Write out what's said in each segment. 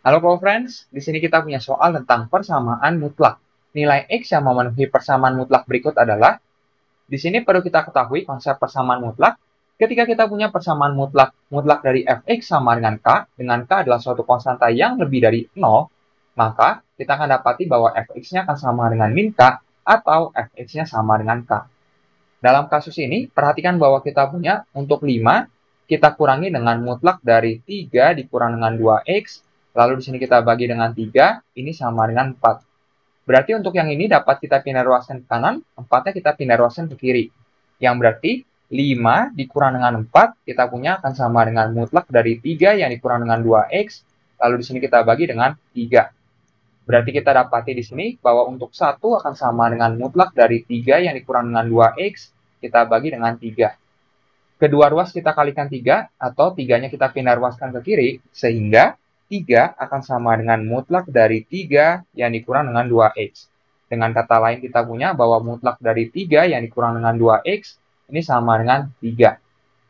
Halo co-friends, di sini kita punya soal tentang persamaan mutlak. Nilai X yang memenuhi persamaan mutlak berikut adalah, di sini perlu kita ketahui konsep persamaan mutlak. Ketika kita punya persamaan mutlak, mutlak dari Fx sama dengan K, dengan K adalah suatu konstanta yang lebih dari 0, maka kita akan dapati bahwa Fx-nya akan sama dengan min K, atau Fx-nya sama dengan K. Dalam kasus ini, perhatikan bahwa kita punya untuk 5, kita kurangi dengan mutlak dari 3 dikurang dengan 2x, Lalu di sini kita bagi dengan 3, ini sama dengan 4. Berarti untuk yang ini dapat kita pindah ruasan ke kanan, 4-nya kita pindah ruasan ke kiri. Yang berarti 5 dikurang dengan 4, kita punya akan sama dengan mutlak dari 3 yang dikurang dengan 2x, lalu di sini kita bagi dengan 3. Berarti kita dapati di sini bahwa untuk 1 akan sama dengan mutlak dari 3 yang dikurang dengan 2x, kita bagi dengan 3. Kedua ruas kita kalikan 3, atau 3-nya kita pindah ruaskan ke kiri, sehingga 3 akan sama dengan mutlak dari 3 yang dikurang dengan 2x. Dengan kata lain kita punya bahwa mutlak dari 3 yang dikurang dengan 2x ini sama dengan 3.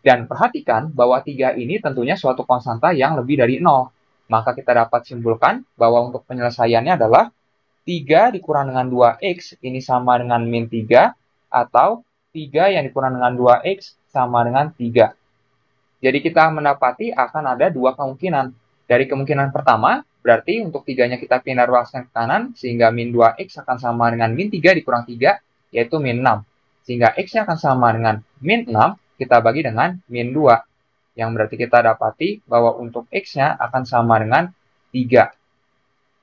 Dan perhatikan bahwa 3 ini tentunya suatu konstanta yang lebih dari 0. Maka kita dapat simpulkan bahwa untuk penyelesaiannya adalah 3 dikurang dengan 2x ini sama dengan min 3 atau 3 yang dikurang dengan 2x sama dengan 3. Jadi kita mendapati akan ada dua kemungkinan dari kemungkinan pertama, berarti untuk tiganya kita pindah ruasnya ke kanan, sehingga min 2x akan sama dengan min 3 dikurang 3, yaitu min 6. Sehingga x-nya akan sama dengan min 6, kita bagi dengan min 2. Yang berarti kita dapati bahwa untuk x-nya akan sama dengan 3.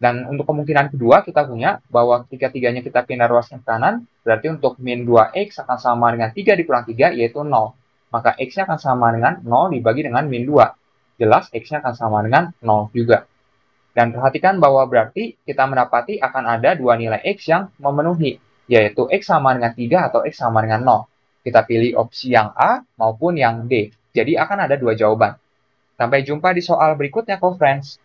Dan untuk kemungkinan kedua kita punya bahwa ketika tiganya kita pindah ruasnya ke kanan, berarti untuk min 2x akan sama dengan 3 dikurang 3, yaitu 0. Maka x-nya akan sama dengan 0 dibagi dengan min 2 jelas X-nya akan sama dengan 0 juga. Dan perhatikan bahwa berarti kita mendapati akan ada dua nilai X yang memenuhi, yaitu X sama dengan 3 atau X sama dengan 0. Kita pilih opsi yang A maupun yang D. Jadi akan ada dua jawaban. Sampai jumpa di soal berikutnya, co-friends.